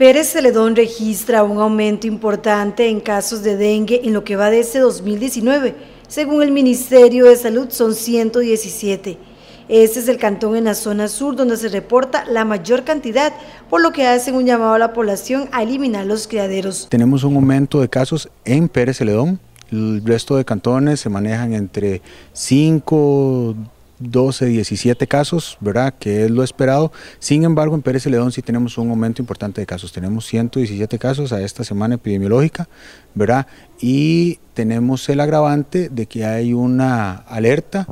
Pérez Celedón registra un aumento importante en casos de dengue en lo que va desde 2019. Este Según el Ministerio de Salud, son 117. Este es el cantón en la zona sur donde se reporta la mayor cantidad, por lo que hacen un llamado a la población a eliminar los criaderos. Tenemos un aumento de casos en Pérez Celedón. El resto de cantones se manejan entre 5, 12, 17 casos, ¿verdad? Que es lo esperado. Sin embargo, en Pérez León sí tenemos un aumento importante de casos. Tenemos 117 casos a esta semana epidemiológica, ¿verdad? Y tenemos el agravante de que hay una alerta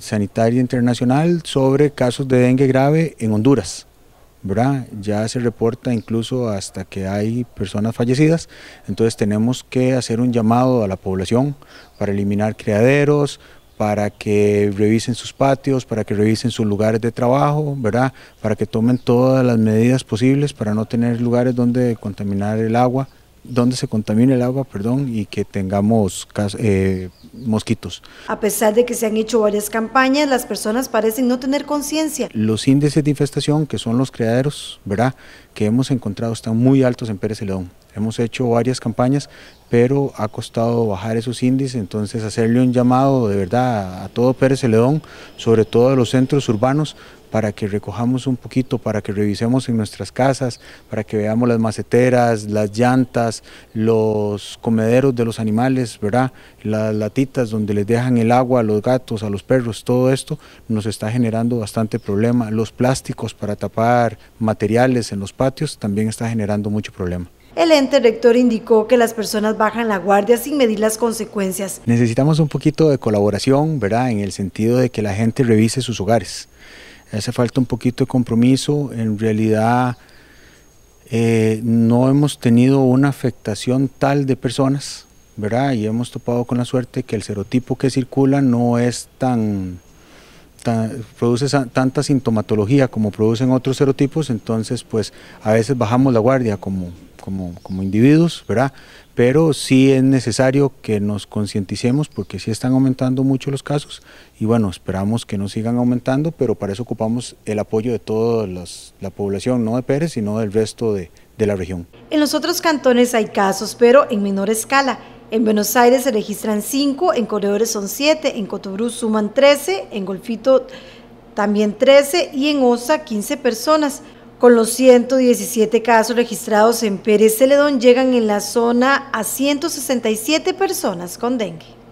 sanitaria internacional sobre casos de dengue grave en Honduras. ¿verdad? Ya se reporta incluso hasta que hay personas fallecidas, entonces tenemos que hacer un llamado a la población para eliminar criaderos, para que revisen sus patios, para que revisen sus lugares de trabajo, ¿verdad? Para que tomen todas las medidas posibles para no tener lugares donde contaminar el agua, donde se contamine el agua, perdón, y que tengamos eh, mosquitos. A pesar de que se han hecho varias campañas, las personas parecen no tener conciencia. Los índices de infestación, que son los criaderos, ¿verdad? Que hemos encontrado están muy altos en Pérez y León. Hemos hecho varias campañas, pero ha costado bajar esos índices, entonces hacerle un llamado de verdad a todo Pérez Celedón, sobre todo a los centros urbanos, para que recojamos un poquito, para que revisemos en nuestras casas, para que veamos las maceteras, las llantas, los comederos de los animales, ¿verdad? las latitas donde les dejan el agua a los gatos, a los perros, todo esto nos está generando bastante problema. Los plásticos para tapar materiales en los patios también está generando mucho problema. El ente rector indicó que las personas bajan la guardia sin medir las consecuencias. Necesitamos un poquito de colaboración, ¿verdad? En el sentido de que la gente revise sus hogares. Hace falta un poquito de compromiso. En realidad eh, no hemos tenido una afectación tal de personas, ¿verdad? Y hemos topado con la suerte que el serotipo que circula no es tan produce tanta sintomatología como producen otros serotipos, entonces pues a veces bajamos la guardia como como, como individuos, ¿verdad? Pero sí es necesario que nos concienticemos porque sí están aumentando mucho los casos y bueno, esperamos que no sigan aumentando, pero para eso ocupamos el apoyo de toda la población, no de Pérez, sino del resto de, de la región. En los otros cantones hay casos, pero en menor escala. En Buenos Aires se registran 5, en Corredores son 7, en Cotobrú suman 13, en Golfito también 13 y en Osa 15 personas. Con los 117 casos registrados en Pérez Celedón llegan en la zona a 167 personas con dengue.